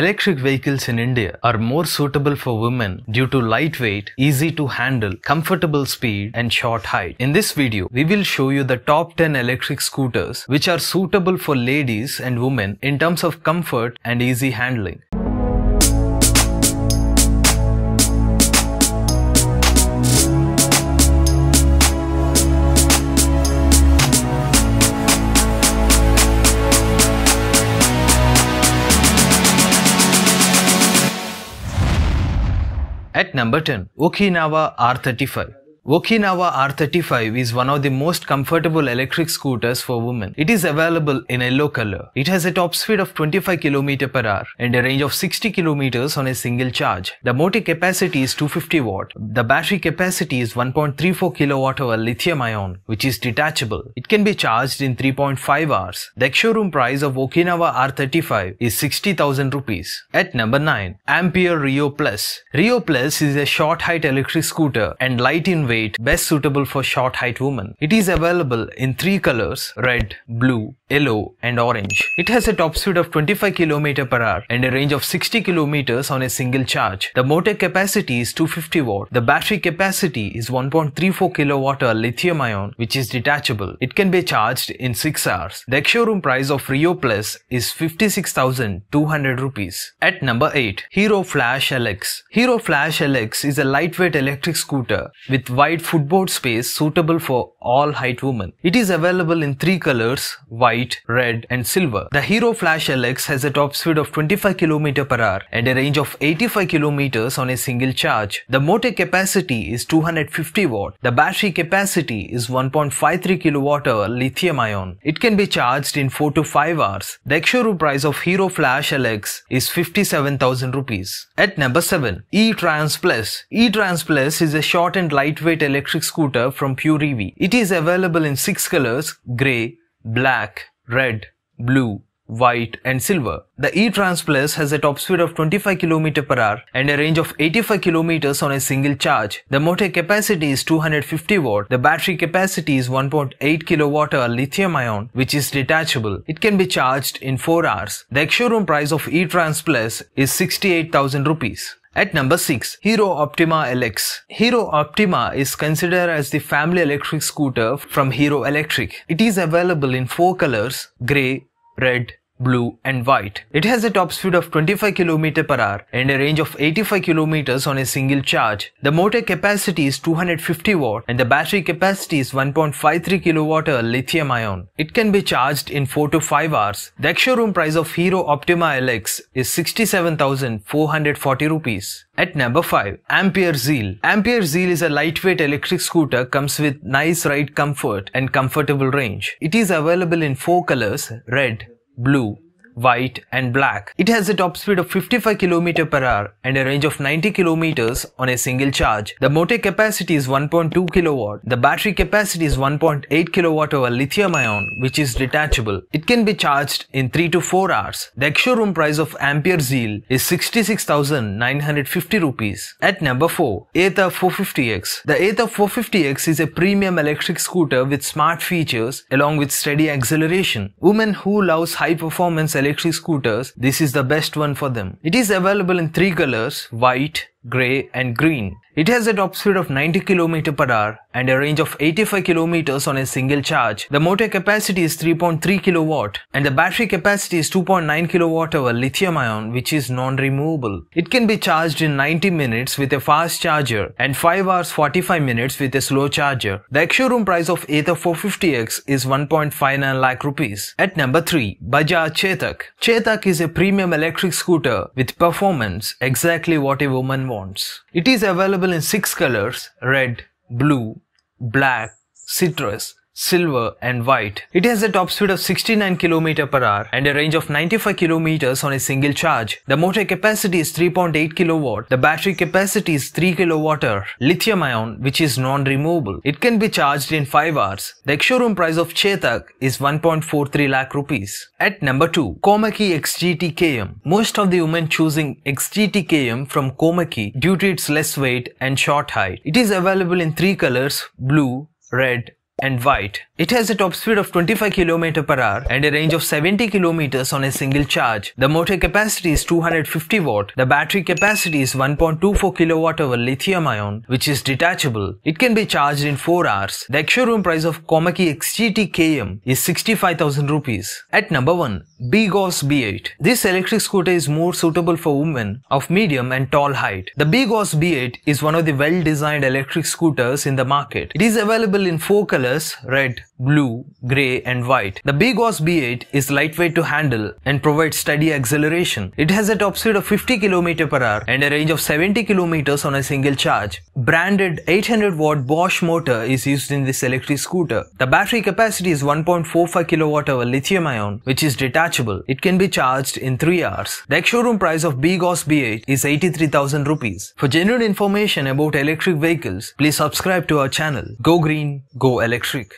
Electric vehicles in India are more suitable for women due to lightweight, easy to handle, comfortable speed and short height. In this video, we will show you the top 10 electric scooters which are suitable for ladies and women in terms of comfort and easy handling. At number 10, Okinawa R35. Okinawa R35 is one of the most comfortable electric scooters for women. It is available in yellow color. It has a top speed of 25 km per hour and a range of 60 km on a single charge. The motor capacity is 250 watt. The battery capacity is 1.34 kilowatt lithium ion, which is detachable. It can be charged in 3.5 hours. The showroom price of Okinawa R35 is 60,000 rupees. At number 9, Ampere Rio Plus. Rio Plus is a short height electric scooter and light in weight weight, best suitable for short height women. It is available in three colors red, blue, yellow and orange. It has a top speed of 25 km per hour and a range of 60 km on a single charge. The motor capacity is 250 watt. The battery capacity is 1.34 kWh lithium ion which is detachable. It can be charged in 6 hours. The showroom price of Rio Plus is 56,200 rupees. At number 8, Hero Flash LX. Hero Flash LX is a lightweight electric scooter with wide footboard space suitable for all height women. It is available in 3 colors, white white, red and silver. The Hero Flash LX has a top speed of 25 km per hour and a range of 85 km on a single charge. The motor capacity is 250 watt. The battery capacity is 1.53 kWh lithium ion. It can be charged in 4 to 5 hours. The actual price of Hero Flash LX is 57,000 rupees. At number 7, E-Trans Plus. E-Trans Plus is a short and lightweight electric scooter from Pure EV. It is available in 6 colors, grey, black, red, blue, white and silver. The E-Trans Plus has a top speed of 25 km per hour and a range of 85 km on a single charge. The motor capacity is 250 watt. The battery capacity is 1.8 kWh lithium ion which is detachable. It can be charged in 4 hours. The ex-showroom price of E-Trans Plus is 68,000 rupees. At number 6, Hero Optima LX. Hero Optima is considered as the family electric scooter from Hero Electric. It is available in four colors, grey, red, blue and white. It has a top speed of 25 km per hour and a range of 85 km on a single charge. The motor capacity is 250 watt and the battery capacity is 1.53 kWh lithium ion. It can be charged in 4 to 5 hours. The showroom price of Hero Optima LX is 67,440 rupees. At number 5, Ampere Zeal. Ampere Zeal is a lightweight electric scooter comes with nice ride comfort and comfortable range. It is available in 4 colors, red, blue white and black. It has a top speed of 55 km per hour and a range of 90 km on a single charge. The motor capacity is 1.2 kW. The battery capacity is 1.8 kW lithium ion which is detachable. It can be charged in 3 to 4 hours. The showroom price of Ampere Zeal is 66,950 rupees. At number 4, Ather 450X. The Ather 450X is a premium electric scooter with smart features along with steady acceleration. Women who loves high performance electric electric scooters, this is the best one for them. It is available in three colors, white, grey and green. It has a top speed of 90 km per hour and a range of 85 km on a single charge. The motor capacity is 3.3 kW and the battery capacity is 2.9 kWh lithium ion which is non-removable. It can be charged in 90 minutes with a fast charger and 5 hours 45 minutes with a slow charger. The showroom price of Ather 450X is 1.59 lakh rupees. At number 3, Bajaj Chetak. Chetak is a premium electric scooter with performance, exactly what a woman wants fonts. It is available in six colors red, blue, black, citrus, silver and white. It has a top speed of 69 km per hour and a range of 95 km on a single charge. The motor capacity is 3.8 kW. The battery capacity is 3 kWh. Lithium ion which is non-removable. It can be charged in 5 hours. The showroom price of Chetak is 1.43 lakh rupees. At number 2, Komaki XGT KM. Most of the women choosing XGT KM from Komaki due to its less weight and short height. It is available in 3 colors blue, red and white. It has a top speed of 25 km per hour and a range of 70 km on a single charge. The motor capacity is 250 watt. The battery capacity is 1.24 kilowatt hour lithium ion which is detachable. It can be charged in 4 hours. The showroom price of Komaki XGT KM is 65,000 rupees. At number 1, Bigos B8. This electric scooter is more suitable for women of medium and tall height. The Bigos B8 is one of the well-designed electric scooters in the market. It is available in 4 colors colors red, blue, grey and white. The big OS B8 is lightweight to handle and provides steady acceleration. It has a top speed of 50 km per and a range of 70 km on a single charge. Branded 800 watt Bosch motor is used in this electric scooter. The battery capacity is 1.45 kWh lithium ion which is detachable. It can be charged in 3 hours. The ex-showroom price of BGOS B8 is 83,000 rupees. For genuine information about electric vehicles, please subscribe to our channel. Go green, go electric elektriek